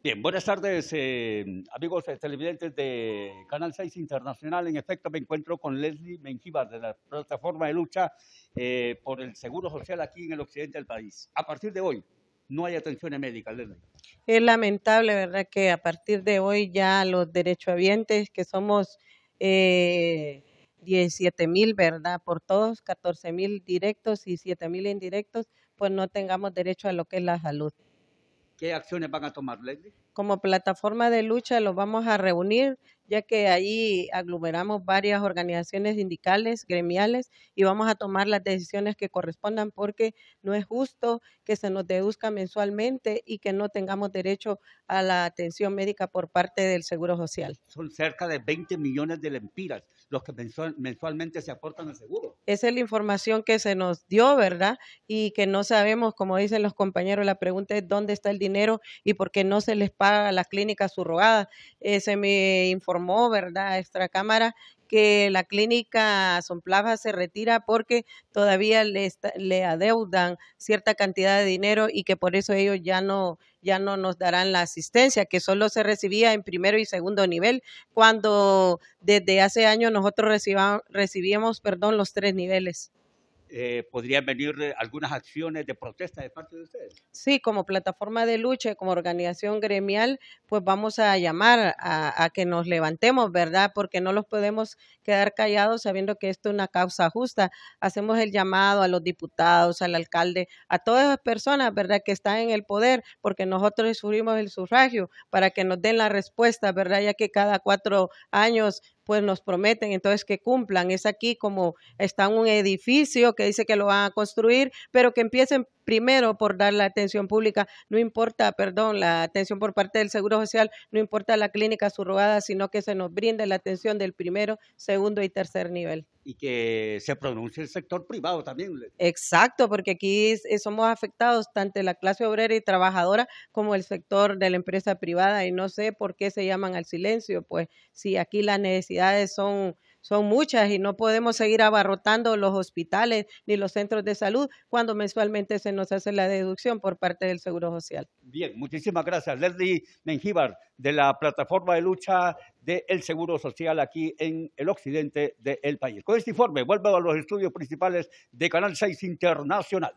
Bien, buenas tardes, eh, amigos televidentes de Canal 6 Internacional. En efecto, me encuentro con Leslie Mengíbar de la plataforma de lucha eh, por el Seguro Social aquí en el occidente del país. A partir de hoy, no hay atención médica, Leslie. Es lamentable, ¿verdad?, que a partir de hoy ya los derechohabientes, que somos eh, mil, ¿verdad?, por todos, 14.000 mil directos y 7.000 mil indirectos, pues no tengamos derecho a lo que es la salud. ¿Qué acciones van a tomar, Leslie? Como plataforma de lucha los vamos a reunir ya que ahí aglomeramos varias organizaciones sindicales, gremiales, y vamos a tomar las decisiones que correspondan porque no es justo que se nos deduzca mensualmente y que no tengamos derecho a la atención médica por parte del Seguro Social. Son cerca de 20 millones de lempiras los que mensualmente se aportan al seguro. Esa es la información que se nos dio, ¿verdad? Y que no sabemos, como dicen los compañeros, la pregunta es dónde está el dinero y por qué no se les paga a las clínicas surrogadas. Esa eh, me informó informó, ¿verdad?, extra cámara que la clínica Somplaja se retira porque todavía le, le, adeudan cierta cantidad de dinero y que por eso ellos ya no, ya no nos darán la asistencia, que solo se recibía en primero y segundo nivel, cuando desde hace años nosotros recibamos, recibíamos perdón, los tres niveles. Eh, podrían venir algunas acciones de protesta de parte de ustedes. Sí, como plataforma de lucha, como organización gremial, pues vamos a llamar a, que nos levantemos, ¿verdad? Porque no los podemos quedar callados sabiendo que esto es una causa justa. Hacemos el llamado a los diputados, al alcalde, a todas las personas, ¿verdad?, que están en el poder, porque nosotros sufrimos el sufragio para que nos den la respuesta, ¿verdad? Ya que cada cuatro años pues nos prometen entonces que cumplan. Es aquí como está un edificio que dice que lo van a construir, pero que empiecen primero por dar la atención pública, no importa, perdón, la atención por parte del Seguro Social, no importa la clínica subrogada, sino que se nos brinde la atención del primero, segundo y tercer nivel. Y que se pronuncie el sector privado también. Exacto, porque aquí eh, somos afectados tanto la clase obrera y trabajadora como el sector de la empresa privada y no sé por qué se llaman al silencio, pues si aquí las necesidades son son muchas y no podemos seguir abarrotando los hospitales ni los centros de salud cuando mensualmente se nos hace la deducción por parte del Seguro Social. Bien, muchísimas gracias. Leslie Mengíbar, de la plataforma de lucha del Seguro Social aquí en el occidente del país. Con este informe vuelvo a los estudios principales de Canal 6 Internacional.